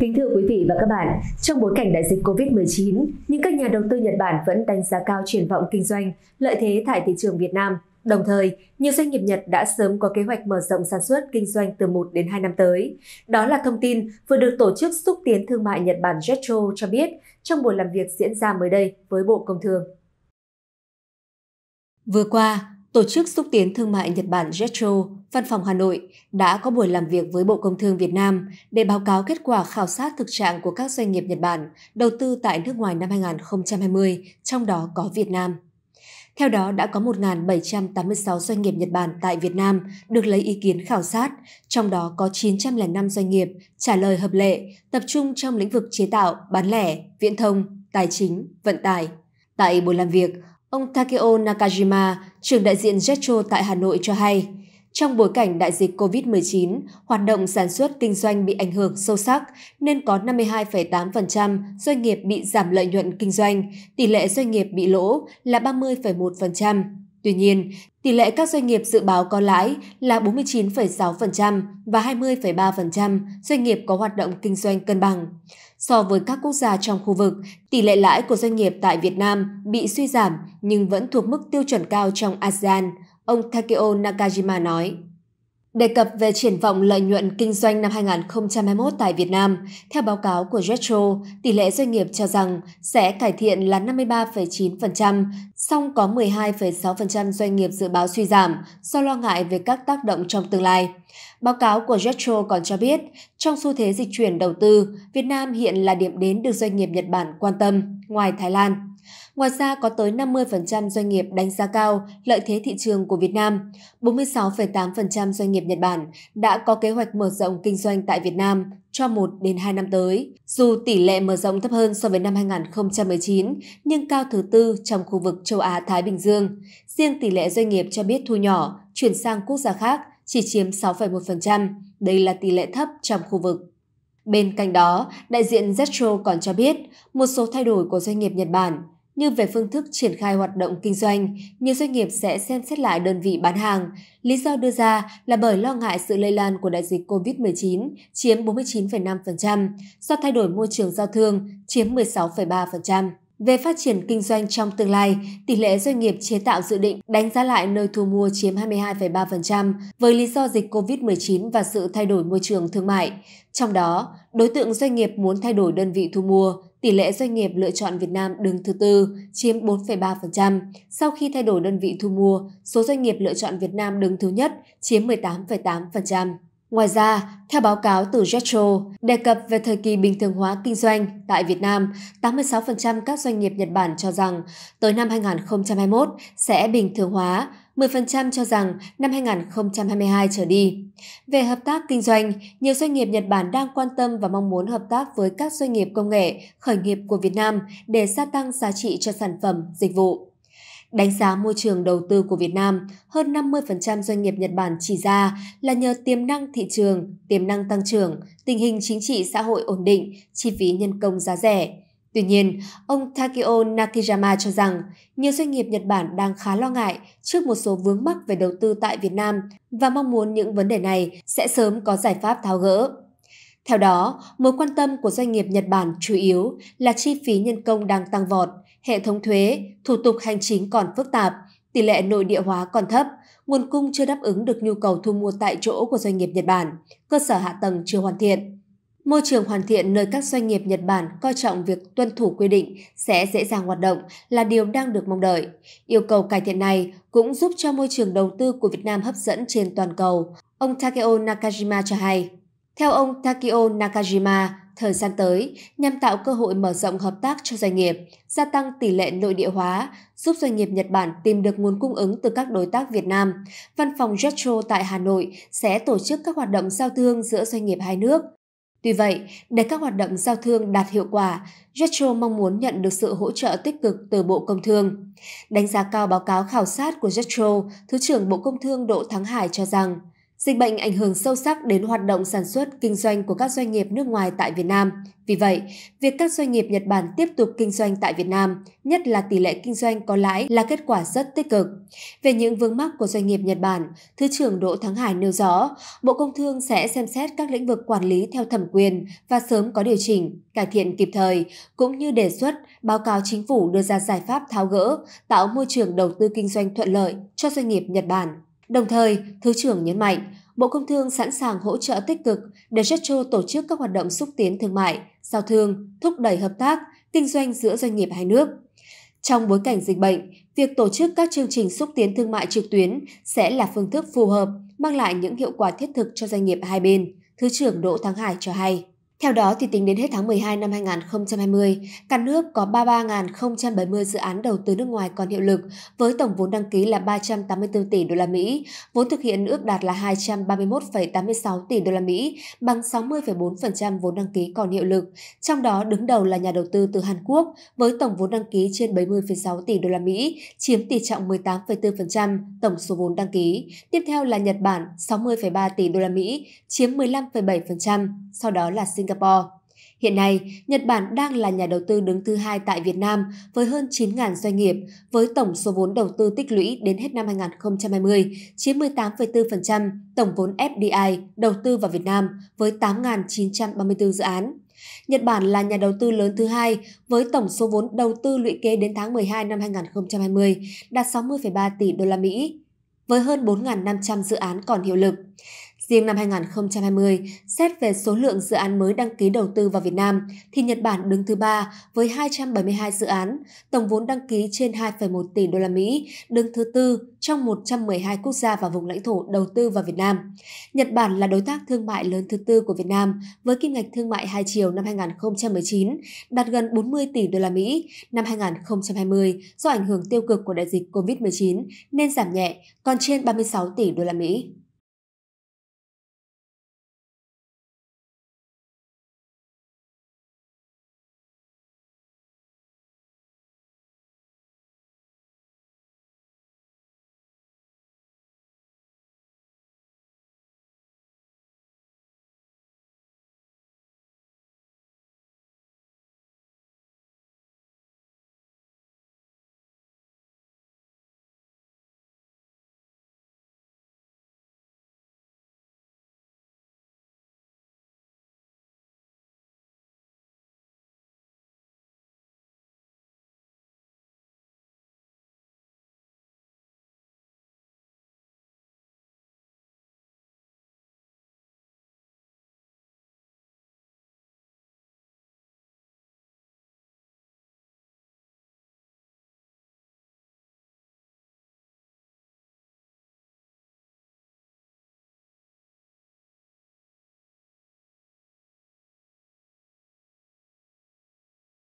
Kính thưa quý vị và các bạn, trong bối cảnh đại dịch COVID-19, nhưng các nhà đầu tư Nhật Bản vẫn đánh giá cao triển vọng kinh doanh, lợi thế tại thị trường Việt Nam. Đồng thời, nhiều doanh nghiệp Nhật đã sớm có kế hoạch mở rộng sản xuất kinh doanh từ 1 đến 2 năm tới. Đó là thông tin vừa được Tổ chức Xúc tiến Thương mại Nhật Bản JETRO cho biết trong buổi làm việc diễn ra mới đây với Bộ Công Thương. Vừa qua, Tổ chức xúc tiến thương mại Nhật Bản Jetro, Văn phòng Hà Nội đã có buổi làm việc với Bộ Công Thương Việt Nam để báo cáo kết quả khảo sát thực trạng của các doanh nghiệp Nhật Bản đầu tư tại nước ngoài năm 2020, trong đó có Việt Nam. Theo đó, đã có 1.786 doanh nghiệp Nhật Bản tại Việt Nam được lấy ý kiến khảo sát, trong đó có 905 doanh nghiệp trả lời hợp lệ, tập trung trong lĩnh vực chế tạo, bán lẻ, viễn thông, tài chính, vận tải. Tại buổi làm việc, Ông Takeo Nakajima, trưởng đại diện Jetro tại Hà Nội cho hay, trong bối cảnh đại dịch COVID-19, hoạt động sản xuất kinh doanh bị ảnh hưởng sâu sắc nên có 52,8% doanh nghiệp bị giảm lợi nhuận kinh doanh, tỷ lệ doanh nghiệp bị lỗ là 30,1%. Tuy nhiên, tỷ lệ các doanh nghiệp dự báo có lãi là 49,6% và 20,3% doanh nghiệp có hoạt động kinh doanh cân bằng. So với các quốc gia trong khu vực, tỷ lệ lãi của doanh nghiệp tại Việt Nam bị suy giảm nhưng vẫn thuộc mức tiêu chuẩn cao trong ASEAN, ông Takeo Nakajima nói. Đề cập về triển vọng lợi nhuận kinh doanh năm 2021 tại Việt Nam, theo báo cáo của Jetro, tỷ lệ doanh nghiệp cho rằng sẽ cải thiện là 53,9%, song có 12,6% doanh nghiệp dự báo suy giảm do lo ngại về các tác động trong tương lai. Báo cáo của Jetro còn cho biết, trong xu thế dịch chuyển đầu tư, Việt Nam hiện là điểm đến được doanh nghiệp Nhật Bản quan tâm, ngoài Thái Lan. Ngoài ra, có tới 50% doanh nghiệp đánh giá cao lợi thế thị trường của Việt Nam, 46,8% doanh nghiệp Nhật Bản đã có kế hoạch mở rộng kinh doanh tại Việt Nam cho 1 đến 2 năm tới. Dù tỷ lệ mở rộng thấp hơn so với năm 2019, nhưng cao thứ tư trong khu vực châu Á-Thái Bình Dương. Riêng tỷ lệ doanh nghiệp cho biết thu nhỏ, chuyển sang quốc gia khác – chỉ chiếm 6,1%, đây là tỷ lệ thấp trong khu vực. Bên cạnh đó, đại diện Zetro còn cho biết một số thay đổi của doanh nghiệp Nhật Bản như về phương thức triển khai hoạt động kinh doanh, nhiều doanh nghiệp sẽ xem xét lại đơn vị bán hàng. Lý do đưa ra là bởi lo ngại sự lây lan của đại dịch COVID-19 chiếm 49,5%, do thay đổi môi trường giao thương chiếm 16,3%. Về phát triển kinh doanh trong tương lai, tỷ lệ doanh nghiệp chế tạo dự định đánh giá lại nơi thu mua chiếm 22,3% với lý do dịch COVID-19 và sự thay đổi môi trường thương mại. Trong đó, đối tượng doanh nghiệp muốn thay đổi đơn vị thu mua, tỷ lệ doanh nghiệp lựa chọn Việt Nam đứng thứ tư chiếm 4,3%. Sau khi thay đổi đơn vị thu mua, số doanh nghiệp lựa chọn Việt Nam đứng thứ nhất chiếm 18,8%. Ngoài ra, theo báo cáo từ Jetro, đề cập về thời kỳ bình thường hóa kinh doanh tại Việt Nam, 86% các doanh nghiệp Nhật Bản cho rằng tới năm 2021 sẽ bình thường hóa, 10% cho rằng năm 2022 trở đi. Về hợp tác kinh doanh, nhiều doanh nghiệp Nhật Bản đang quan tâm và mong muốn hợp tác với các doanh nghiệp công nghệ, khởi nghiệp của Việt Nam để gia tăng giá trị cho sản phẩm, dịch vụ. Đánh giá môi trường đầu tư của Việt Nam, hơn 50% doanh nghiệp Nhật Bản chỉ ra là nhờ tiềm năng thị trường, tiềm năng tăng trưởng, tình hình chính trị xã hội ổn định, chi phí nhân công giá rẻ. Tuy nhiên, ông Takeo Nakijama cho rằng nhiều doanh nghiệp Nhật Bản đang khá lo ngại trước một số vướng mắc về đầu tư tại Việt Nam và mong muốn những vấn đề này sẽ sớm có giải pháp tháo gỡ. Theo đó, mối quan tâm của doanh nghiệp Nhật Bản chủ yếu là chi phí nhân công đang tăng vọt, hệ thống thuế, thủ tục hành chính còn phức tạp, tỷ lệ nội địa hóa còn thấp, nguồn cung chưa đáp ứng được nhu cầu thu mua tại chỗ của doanh nghiệp Nhật Bản, cơ sở hạ tầng chưa hoàn thiện. Môi trường hoàn thiện nơi các doanh nghiệp Nhật Bản coi trọng việc tuân thủ quy định sẽ dễ dàng hoạt động là điều đang được mong đợi. Yêu cầu cải thiện này cũng giúp cho môi trường đầu tư của Việt Nam hấp dẫn trên toàn cầu, ông Takeo Nakajima cho hay. Theo ông Takio Nakajima, thời gian tới nhằm tạo cơ hội mở rộng hợp tác cho doanh nghiệp, gia tăng tỷ lệ nội địa hóa, giúp doanh nghiệp Nhật Bản tìm được nguồn cung ứng từ các đối tác Việt Nam. Văn phòng Jetro tại Hà Nội sẽ tổ chức các hoạt động giao thương giữa doanh nghiệp hai nước. Tuy vậy, để các hoạt động giao thương đạt hiệu quả, Jetro mong muốn nhận được sự hỗ trợ tích cực từ Bộ Công Thương. Đánh giá cao báo cáo khảo sát của Jetro, Thứ trưởng Bộ Công Thương Đỗ Thắng Hải cho rằng, Dịch bệnh ảnh hưởng sâu sắc đến hoạt động sản xuất, kinh doanh của các doanh nghiệp nước ngoài tại Việt Nam. Vì vậy, việc các doanh nghiệp Nhật Bản tiếp tục kinh doanh tại Việt Nam, nhất là tỷ lệ kinh doanh có lãi là kết quả rất tích cực. Về những vướng mắc của doanh nghiệp Nhật Bản, Thứ trưởng Đỗ Thắng Hải nêu rõ, Bộ Công Thương sẽ xem xét các lĩnh vực quản lý theo thẩm quyền và sớm có điều chỉnh, cải thiện kịp thời, cũng như đề xuất báo cáo chính phủ đưa ra giải pháp tháo gỡ, tạo môi trường đầu tư kinh doanh thuận lợi cho doanh nghiệp Nhật Bản. Đồng thời, Thứ trưởng nhấn mạnh, Bộ Công Thương sẵn sàng hỗ trợ tích cực để Jetro tổ chức các hoạt động xúc tiến thương mại, giao thương, thúc đẩy hợp tác, kinh doanh giữa doanh nghiệp hai nước. Trong bối cảnh dịch bệnh, việc tổ chức các chương trình xúc tiến thương mại trực tuyến sẽ là phương thức phù hợp, mang lại những hiệu quả thiết thực cho doanh nghiệp hai bên, Thứ trưởng Đỗ Thắng Hải cho hay. Theo đó, thì tính đến hết tháng 12 năm 2020, cả nước có 33.070 dự án đầu tư nước ngoài còn hiệu lực với tổng vốn đăng ký là 384 tỷ đô la Mỹ, vốn thực hiện ước đạt là 231,86 tỷ đô la Mỹ, bằng 60,4% vốn đăng ký còn hiệu lực. Trong đó đứng đầu là nhà đầu tư từ Hàn Quốc với tổng vốn đăng ký trên 70,6 tỷ đô la Mỹ, chiếm tỷ trọng 18,4% tổng số vốn đăng ký. Tiếp theo là Nhật Bản 60,3 tỷ đô la Mỹ, chiếm 15,7%, sau đó là Singapore Singapore. Hiện nay, Nhật Bản đang là nhà đầu tư đứng thứ hai tại Việt Nam với hơn 9.000 doanh nghiệp, với tổng số vốn đầu tư tích lũy đến hết năm 2020 chiếm 18,4% tổng vốn FDI đầu tư vào Việt Nam với 8.934 dự án. Nhật Bản là nhà đầu tư lớn thứ hai với tổng số vốn đầu tư lũy kế đến tháng 12 năm 2020 đạt 60,3 tỷ đô la Mỹ với hơn 4.500 dự án còn hiệu lực. Riêng năm 2020, xét về số lượng dự án mới đăng ký đầu tư vào Việt Nam, thì Nhật Bản đứng thứ ba với 272 dự án, tổng vốn đăng ký trên 2,1 tỷ đô la Mỹ, đứng thứ tư trong 112 quốc gia và vùng lãnh thổ đầu tư vào Việt Nam. Nhật Bản là đối tác thương mại lớn thứ tư của Việt Nam với kim ngạch thương mại hai chiều năm 2019 đạt gần 40 tỷ đô la Mỹ. Năm 2020, do ảnh hưởng tiêu cực của đại dịch COVID-19 nên giảm nhẹ còn trên 36 tỷ đô la Mỹ.